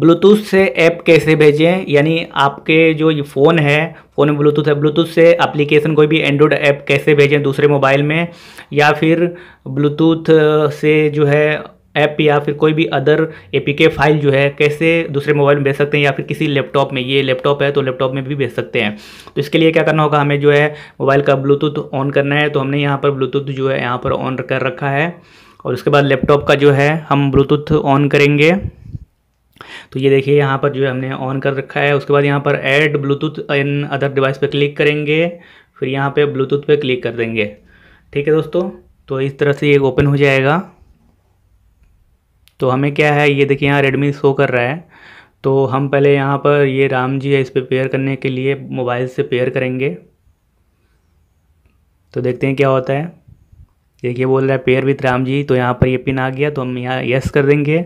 Bluetooth से app कैसे भेजें यानी आपके जो ये फ़ोन है फ़ोन में ब्लूटूथ है ब्लूटूथ से एप्लीकेशन कोई भी एंड्रॉयड ऐप कैसे भेजें दूसरे मोबाइल में या फिर ब्लूटूथ से जो है ऐप या फिर कोई भी अदर एपीके फाइल जो है कैसे दूसरे मोबाइल में भेज सकते हैं या फिर किसी लैपटॉप में ये लैपटॉप है तो लैपटॉप में भी भेज सकते हैं तो इसके लिए क्या करना होगा हमें जो है मोबाइल का ब्लूटूथ ऑन करना है तो हमने यहाँ पर ब्लूटूथ जो है यहाँ पर ऑन कर रखा है और उसके बाद लैपटॉप का जो है हम ब्लूटूथ ऑन करेंगे तो ये देखिए यहाँ पर जो है हमने ऑन कर रखा है उसके बाद यहाँ पर add Bluetooth in other device पर क्लिक करेंगे फिर यहाँ पर ब्लूटूथ पर क्लिक कर देंगे ठीक है दोस्तों तो इस तरह से ये ओपन हो जाएगा तो हमें क्या है ये देखिए यहाँ रेडमी शो कर रहा है तो हम पहले यहाँ पर ये राम जी है इस पर पे पेयर करने के लिए मोबाइल से पेयर करेंगे तो देखते हैं क्या होता है देखिए बोल रहा है पेयर विथ राम जी तो यहाँ पर ये पिन आ गया तो हम यहाँ यस कर देंगे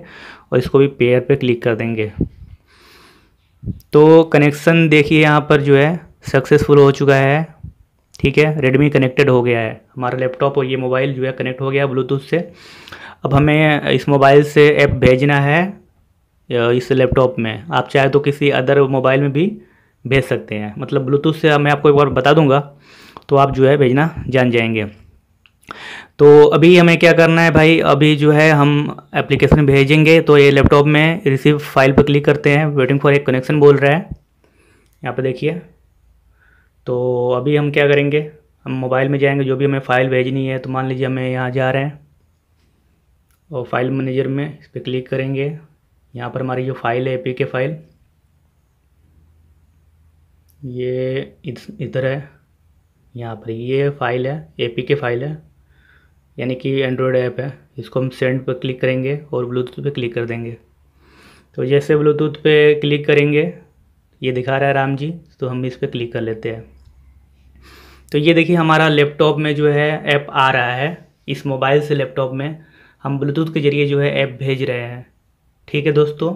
और इसको भी पेयर पे क्लिक कर देंगे तो कनेक्शन देखिए यहाँ पर जो है सक्सेसफुल हो चुका है ठीक है रेडमी कनेक्टेड हो गया है हमारा लैपटॉप और ये मोबाइल जो है कनेक्ट हो गया ब्लूटूथ से अब हमें इस मोबाइल से ऐप भेजना है इस लैपटॉप में आप चाहे तो किसी अदर मोबाइल में भी भेज सकते हैं मतलब ब्लूटूथ से मैं आपको एक बार बता दूंगा तो आप जो है भेजना जान जाएंगे तो अभी हमें क्या करना है भाई अभी जो है हम एप्लीकेशन भेजेंगे तो ये लैपटॉप में रिसीव फाइल पर क्लिक करते हैं वेटिंग फॉर एक कनेक्शन बोल रहा है यहाँ पे देखिए तो अभी हम क्या करेंगे हम मोबाइल में जाएंगे जो भी हमें फ़ाइल भेजनी है तो मान लीजिए हमें यहाँ जा रहे हैं और फाइल मैनेजर में इस पर क्लिक करेंगे यहाँ पर हमारी जो फाइल है ए के फाइल ये इधर है यहाँ पर ये फाइल है ए के फाइल है यानी कि एंड्रॉयड ऐप है इसको हम सेंड पर क्लिक करेंगे और ब्लूटूथ पर क्लिक कर देंगे तो जैसे ब्लूटूथ पे क्लिक करेंगे ये दिखा रहा है राम जी तो हम इस पर क्लिक कर लेते हैं तो ये देखिए हमारा लैपटॉप में जो है ऐप आ रहा है इस मोबाइल से लैपटॉप में हम ब्लूटूथ के ज़रिए जो है ऐप भेज रहे हैं ठीक है दोस्तों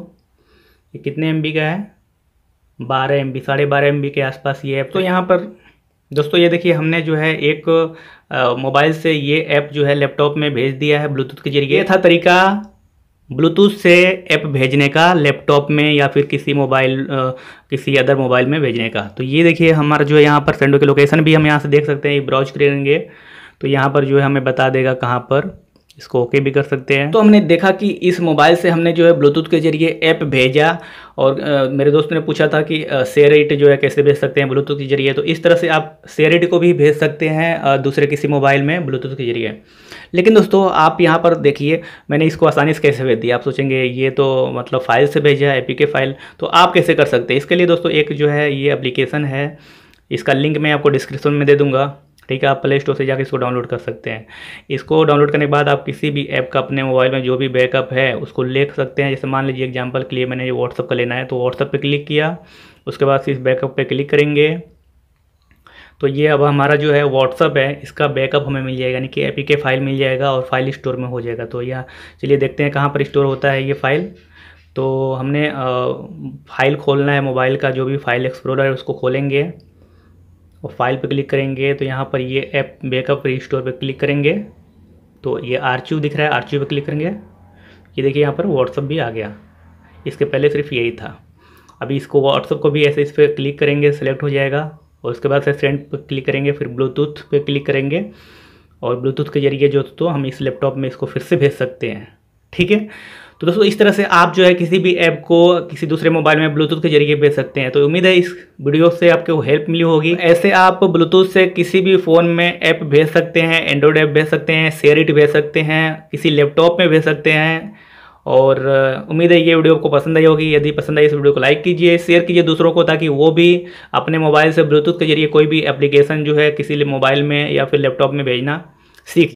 ये कितने एम का है बारह एम बी साढ़े बारह एम के आसपास ये ऐप तो यहाँ पर दोस्तों ये देखिए हमने जो है एक मोबाइल से ये ऐप जो है लैपटॉप में भेज दिया है ब्लूटूथ के जरिए ये था तरीका ब्लूटूथ से ऐप भेजने का लैपटॉप में या फिर किसी मोबाइल किसी अदर मोबाइल में भेजने का तो ये देखिए हमारा जो है यहाँ पर सेंडो की लोकेशन भी हम यहाँ से देख सकते हैं ब्राउज करेंगे तो यहाँ पर जो है हमें बता देगा कहाँ पर इसको ओके भी कर सकते हैं तो हमने देखा कि इस मोबाइल से हमने जो है ब्लूटूथ के जरिए ऐप भेजा और आ, मेरे दोस्त ने पूछा था कि शेयर इट जो है कैसे भेज सकते हैं ब्लूटूथ के जरिए तो इस तरह से आप शेयर इट को भी भेज सकते हैं आ, दूसरे किसी मोबाइल में ब्लूटूथ के जरिए लेकिन दोस्तों आप यहाँ पर देखिए मैंने इसको आसानी से कैसे भेज दिया आप सोचेंगे ये तो मतलब फाइल से भेजा है ए फाइल तो आप कैसे कर सकते हैं इसके लिए दोस्तों एक जो है ये अप्लीकेशन है इसका लिंक मैं आपको डिस्क्रिप्शन में दे दूँगा ठीक है आप प्ले स्टोर से जाकर इसको डाउनलोड कर सकते हैं इसको डाउनलोड करने के बाद आप किसी भी ऐप का अपने मोबाइल में जो भी बैकअप है उसको ले सकते हैं जैसे मान लीजिए एग्जाम्पल के लिए मैंने व्हाट्सअप का लेना है तो व्हाट्सअप पर क्लिक किया उसके बाद इस बैकअप पर क्लिक करेंगे तो ये अब हमारा जो है व्हाट्सअप है इसका बैकअप हमें मिल जाएगा यानी कि ए के फाइल मिल जाएगा और फाइल स्टोर में हो जाएगा तो यह चलिए देखते हैं कहाँ पर स्टोर होता है ये फाइल तो हमने आ, फाइल खोलना है मोबाइल का जो भी फाइल एक्सप्लोरर है उसको खोलेंगे और फाइल पर क्लिक करेंगे तो यहाँ पर ये ऐप बैकअप रिस्टोर पर क्लिक करेंगे तो ये आर्चिव दिख रहा है आर्चिव पर क्लिक करेंगे ये देखिए यहाँ पर व्हाट्सअप भी आ गया इसके पहले सिर्फ यही था अभी इसको व्हाट्सअप को भी ऐसे इस पर क्लिक करेंगे सेलेक्ट हो जाएगा और उसके बाद से सेंड पर क्लिक करेंगे फिर ब्लूटूथ पे क्लिक करेंगे और ब्लूटूथ के जरिए जो तो हम इस लैपटॉप में इसको फिर से भेज सकते हैं ठीक है तो दोस्तों इस तरह से आप जो है किसी भी ऐप को किसी दूसरे मोबाइल में ब्लूटूथ के जरिए भेज सकते हैं तो उम्मीद है इस वीडियो से आपको हेल्प मिली होगी ऐसे आप ब्लूटूथ से किसी भी फ़ोन में ऐप भेज सकते हैं एंड्रॉयड ऐप भेज सकते हैं सेरिट भेज सकते हैं किसी लैपटॉप में भेज सकते हैं और उम्मीद है ये वीडियो आपको पसंद आई होगी यदि पसंद आई इस वीडियो को लाइक कीजिए शेयर कीजिए दूसरों को ताकि वो भी अपने मोबाइल से ब्लूटूथ के जरिए कोई भी एप्लीकेशन जो है किसी मोबाइल में या फिर लैपटॉप में भेजना सीख